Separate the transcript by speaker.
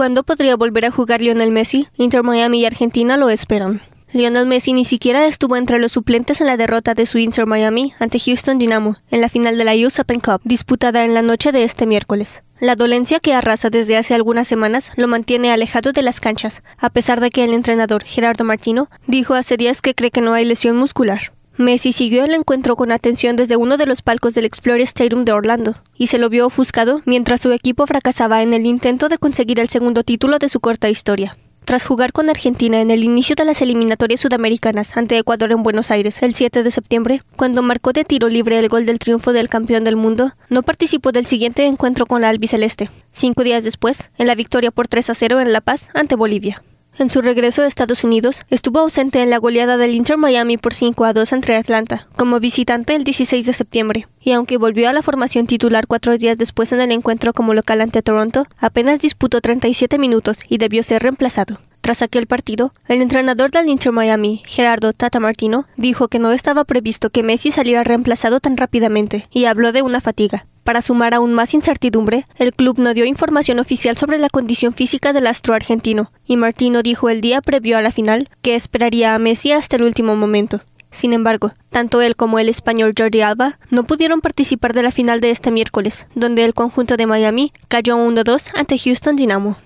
Speaker 1: ¿Cuándo podría volver a jugar Lionel Messi? Inter Miami y Argentina lo esperan. Lionel Messi ni siquiera estuvo entre los suplentes en la derrota de su Inter Miami ante Houston Dynamo en la final de la US Open Cup, disputada en la noche de este miércoles. La dolencia que arrasa desde hace algunas semanas lo mantiene alejado de las canchas, a pesar de que el entrenador Gerardo Martino dijo hace días que cree que no hay lesión muscular. Messi siguió el encuentro con atención desde uno de los palcos del Explorer Stadium de Orlando y se lo vio ofuscado mientras su equipo fracasaba en el intento de conseguir el segundo título de su corta historia. Tras jugar con Argentina en el inicio de las eliminatorias sudamericanas ante Ecuador en Buenos Aires el 7 de septiembre, cuando marcó de tiro libre el gol del triunfo del campeón del mundo, no participó del siguiente encuentro con la albiceleste, cinco días después, en la victoria por 3 a 0 en La Paz ante Bolivia en su regreso a Estados Unidos, estuvo ausente en la goleada del Inter Miami por 5 a 2 entre Atlanta, como visitante el 16 de septiembre, y aunque volvió a la formación titular cuatro días después en el encuentro como local ante Toronto, apenas disputó 37 minutos y debió ser reemplazado. Tras aquel partido, el entrenador del Inter Miami, Gerardo Tata Martino, dijo que no estaba previsto que Messi saliera reemplazado tan rápidamente y habló de una fatiga. Para sumar aún más incertidumbre, el club no dio información oficial sobre la condición física del astro argentino, y Martino dijo el día previo a la final que esperaría a Messi hasta el último momento. Sin embargo, tanto él como el español Jordi Alba no pudieron participar de la final de este miércoles, donde el conjunto de Miami cayó 1-2 ante Houston Dynamo.